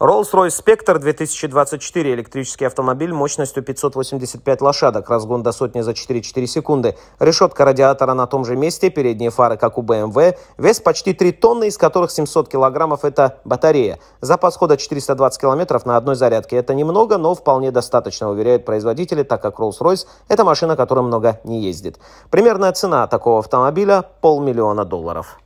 Rolls-Royce Spectre 2024 – электрический автомобиль мощностью 585 лошадок, разгон до сотни за 4,4 секунды, решетка радиатора на том же месте, передние фары, как у BMW, эм вес почти 3 тонны, из которых 700 килограммов – это батарея. Запас хода 420 километров на одной зарядке – это немного, но вполне достаточно, уверяют производители, так как Rolls-Royce – это машина, которая много не ездит. Примерная цена такого автомобиля – полмиллиона долларов.